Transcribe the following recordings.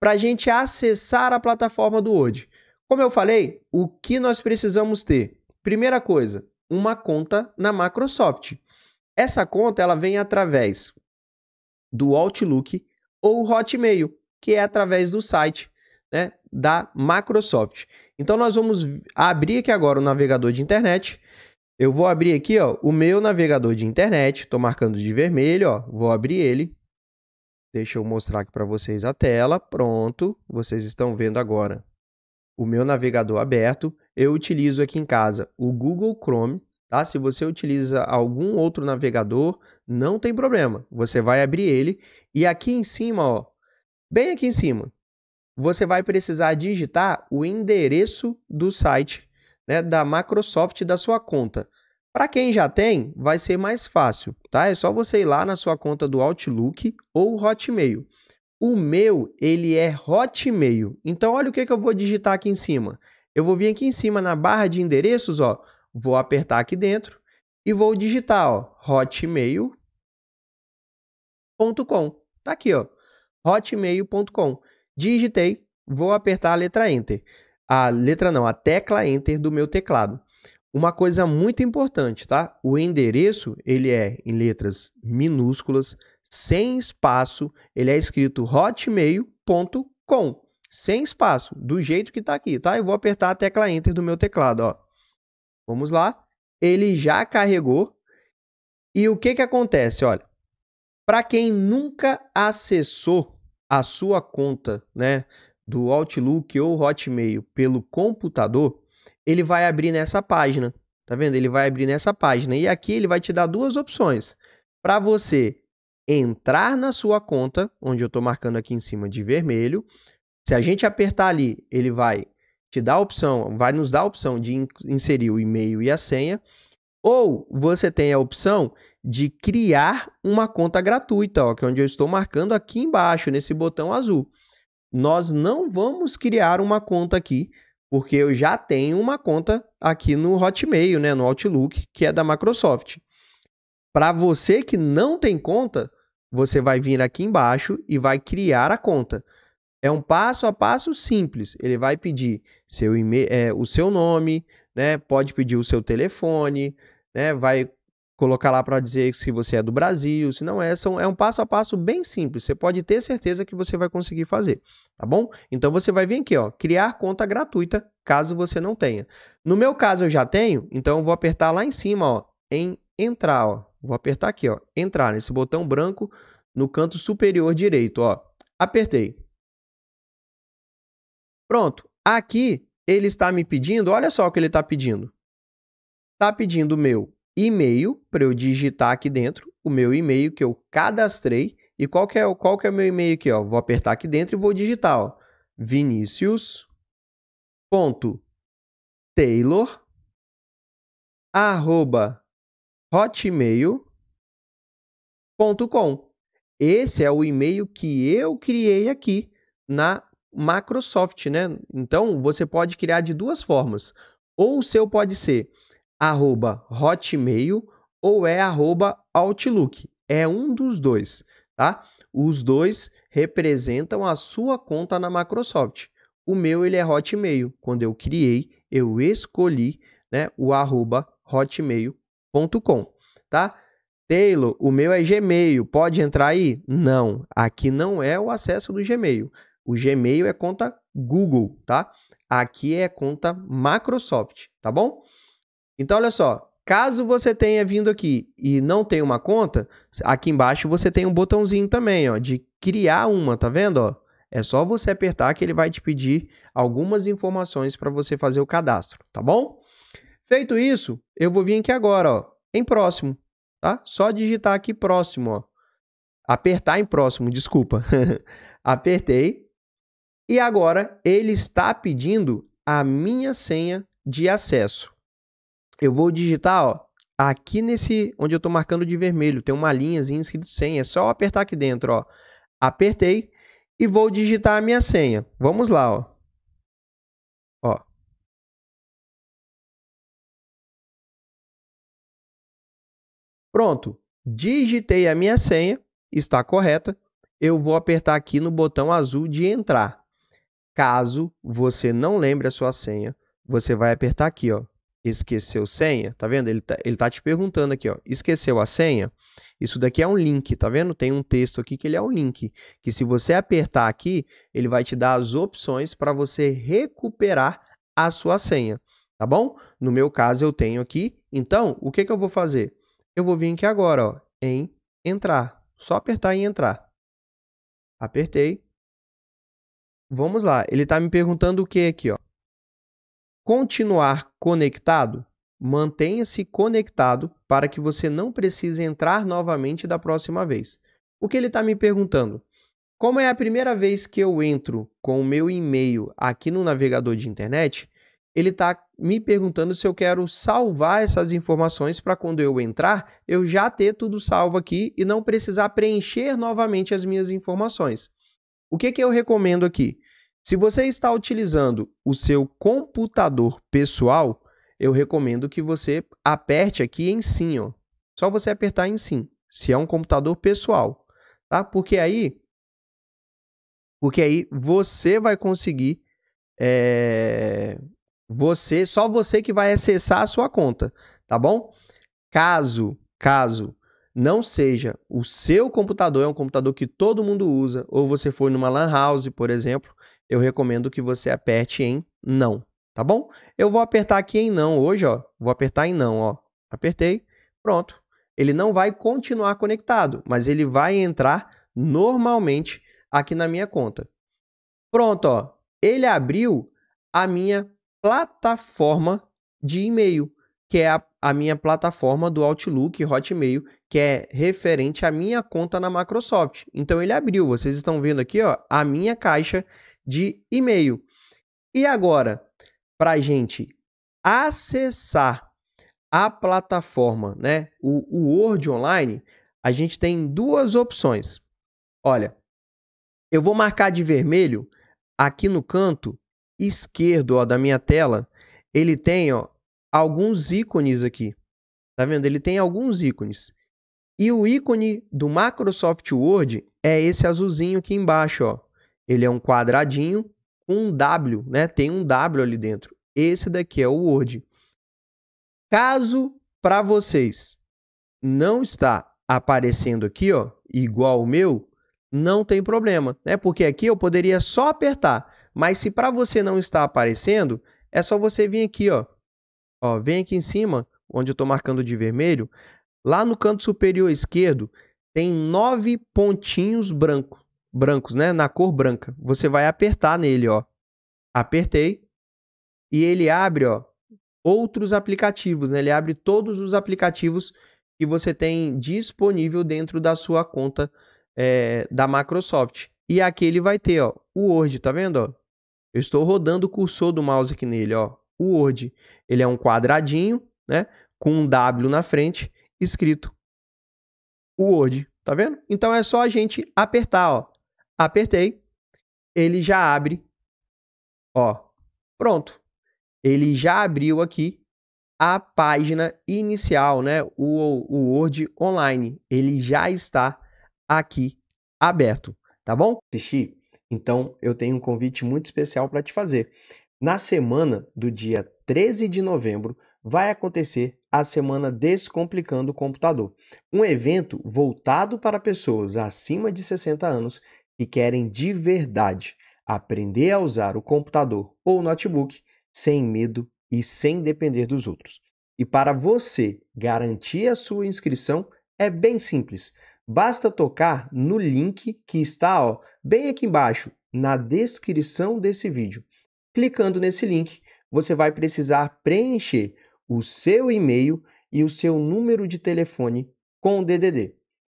para a gente acessar a plataforma do Word. Como eu falei, o que nós precisamos ter? Primeira coisa, uma conta na Microsoft. Essa conta ela vem através do Outlook ou Hotmail, que é através do site né, da Microsoft. Então nós vamos abrir aqui agora o navegador de internet. Eu vou abrir aqui ó, o meu navegador de internet, estou marcando de vermelho, ó, vou abrir ele. Deixa eu mostrar aqui para vocês a tela. Pronto, vocês estão vendo agora o meu navegador aberto. Eu utilizo aqui em casa o Google Chrome. Tá? Se você utiliza algum outro navegador, não tem problema. Você vai abrir ele e aqui em cima, ó, bem aqui em cima, você vai precisar digitar o endereço do site né, da Microsoft da sua conta. Para quem já tem, vai ser mais fácil, tá? É só você ir lá na sua conta do Outlook ou Hotmail. O meu, ele é Hotmail. Então, olha o que, que eu vou digitar aqui em cima. Eu vou vir aqui em cima na barra de endereços, ó. Vou apertar aqui dentro e vou digitar, ó, hotmail.com. Tá aqui, ó, hotmail.com. Digitei, vou apertar a letra Enter. A letra não, a tecla Enter do meu teclado. Uma coisa muito importante, tá? O endereço, ele é em letras minúsculas, sem espaço, ele é escrito hotmail.com, sem espaço, do jeito que está aqui, tá? Eu vou apertar a tecla Enter do meu teclado, ó. Vamos lá. Ele já carregou. E o que que acontece, olha? Para quem nunca acessou a sua conta, né, do Outlook ou Hotmail pelo computador, ele vai abrir nessa página. Tá vendo? Ele vai abrir nessa página. E aqui ele vai te dar duas opções. Para você entrar na sua conta, onde eu estou marcando aqui em cima de vermelho. Se a gente apertar ali, ele vai te dar a opção, vai nos dar a opção de inserir o e-mail e a senha. Ou você tem a opção de criar uma conta gratuita, ó, que é onde eu estou marcando aqui embaixo, nesse botão azul. Nós não vamos criar uma conta aqui, porque eu já tenho uma conta aqui no Hotmail, né, no Outlook, que é da Microsoft. Para você que não tem conta, você vai vir aqui embaixo e vai criar a conta. É um passo a passo simples. Ele vai pedir seu é, o seu nome, né? Pode pedir o seu telefone, né? Vai colocar lá para dizer se você é do Brasil, se não é, são, é um passo a passo bem simples. Você pode ter certeza que você vai conseguir fazer, tá bom? Então você vai vir aqui, ó, criar conta gratuita, caso você não tenha. No meu caso eu já tenho, então eu vou apertar lá em cima, ó, em entrar, ó. Vou apertar aqui, ó, entrar nesse botão branco no canto superior direito, ó. Apertei. Pronto. Aqui ele está me pedindo, olha só o que ele está pedindo. Está pedindo meu e-mail para eu digitar aqui dentro o meu e-mail que eu cadastrei. E qual que é, qual que é o meu e-mail aqui? Ó? Vou apertar aqui dentro e vou digitar Vinicius.taylor.hotmail.com arroba Esse é o e-mail que eu criei aqui na Microsoft, né? Então, você pode criar de duas formas. Ou o seu pode ser arroba Hotmail ou é arroba Outlook. É um dos dois, tá? Os dois representam a sua conta na Microsoft. O meu ele é Hotmail. Quando eu criei, eu escolhi né, o arroba hotmail.com, tá? Taylor, o meu é Gmail, pode entrar aí? Não, aqui não é o acesso do Gmail. O Gmail é conta Google, tá? Aqui é conta Microsoft, tá bom? Então, olha só. Caso você tenha vindo aqui e não tenha uma conta, aqui embaixo você tem um botãozinho também, ó, de criar uma, tá vendo, ó? É só você apertar que ele vai te pedir algumas informações para você fazer o cadastro, tá bom? Feito isso, eu vou vir aqui agora, ó, em próximo, tá? Só digitar aqui próximo, ó. Apertar em próximo, desculpa. Apertei. E agora ele está pedindo a minha senha de acesso eu vou digitar, ó, aqui nesse onde eu estou marcando de vermelho, tem uma linhazinha escrito senha, é só apertar aqui dentro, ó. Apertei e vou digitar a minha senha. Vamos lá, ó. Ó. Pronto, digitei a minha senha, está correta. Eu vou apertar aqui no botão azul de entrar. Caso você não lembre a sua senha, você vai apertar aqui, ó, esqueceu senha, tá vendo? Ele tá, ele tá te perguntando aqui, ó, esqueceu a senha? Isso daqui é um link, tá vendo? Tem um texto aqui que ele é um link, que se você apertar aqui, ele vai te dar as opções para você recuperar a sua senha, tá bom? No meu caso, eu tenho aqui, então, o que, que eu vou fazer? Eu vou vir aqui agora, ó, em entrar, só apertar em entrar. Apertei. Vamos lá, ele tá me perguntando o que aqui, ó? continuar conectado? Mantenha-se conectado para que você não precise entrar novamente da próxima vez. O que ele está me perguntando? Como é a primeira vez que eu entro com o meu e-mail aqui no navegador de internet, ele está me perguntando se eu quero salvar essas informações para quando eu entrar, eu já ter tudo salvo aqui e não precisar preencher novamente as minhas informações. O que, que eu recomendo aqui? Se você está utilizando o seu computador pessoal, eu recomendo que você aperte aqui em sim, ó. Só você apertar em sim, se é um computador pessoal, tá? Porque aí, porque aí você vai conseguir, é, você, só você que vai acessar a sua conta, tá bom? Caso, caso não seja o seu computador, é um computador que todo mundo usa, ou você for numa lan house, por exemplo, eu recomendo que você aperte em não, tá bom? Eu vou apertar aqui em não hoje, ó. Vou apertar em não, ó. Apertei, pronto. Ele não vai continuar conectado, mas ele vai entrar normalmente aqui na minha conta. Pronto, ó. Ele abriu a minha plataforma de e-mail, que é a, a minha plataforma do Outlook Hotmail, que é referente à minha conta na Microsoft. Então ele abriu, vocês estão vendo aqui, ó, a minha caixa de e-mail. E agora, para a gente acessar a plataforma, né, o, o Word Online, a gente tem duas opções. Olha, eu vou marcar de vermelho aqui no canto esquerdo ó, da minha tela. Ele tem ó, alguns ícones aqui. Tá vendo? Ele tem alguns ícones. E o ícone do Microsoft Word é esse azulzinho aqui embaixo, ó. Ele é um quadradinho com um W, né? Tem um W ali dentro. Esse daqui é o Word. Caso para vocês não está aparecendo aqui, ó, igual o meu, não tem problema, né? Porque aqui eu poderia só apertar, mas se para você não está aparecendo, é só você vir aqui, ó. Ó, vem aqui em cima, onde eu estou marcando de vermelho, lá no canto superior esquerdo tem nove pontinhos brancos brancos, né? Na cor branca. Você vai apertar nele, ó. Apertei. E ele abre, ó, outros aplicativos, né? Ele abre todos os aplicativos que você tem disponível dentro da sua conta é, da Microsoft. E aqui ele vai ter, ó, o Word, tá vendo, ó? Eu estou rodando o cursor do mouse aqui nele, ó. O Word, ele é um quadradinho, né? Com um W na frente, escrito o Word, tá vendo? Então é só a gente apertar, ó. Apertei, ele já abre. Ó, pronto. Ele já abriu aqui a página inicial, né? O, o Word online. Ele já está aqui aberto, tá bom? Então, eu tenho um convite muito especial para te fazer. Na semana do dia 13 de novembro, vai acontecer a semana Descomplicando o Computador, um evento voltado para pessoas acima de 60 anos e querem de verdade aprender a usar o computador ou o notebook sem medo e sem depender dos outros. E para você garantir a sua inscrição é bem simples. Basta tocar no link que está ó, bem aqui embaixo, na descrição desse vídeo. Clicando nesse link, você vai precisar preencher o seu e-mail e o seu número de telefone com o DDD.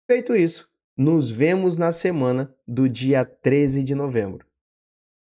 Feito isso, nos vemos na semana do dia 13 de novembro.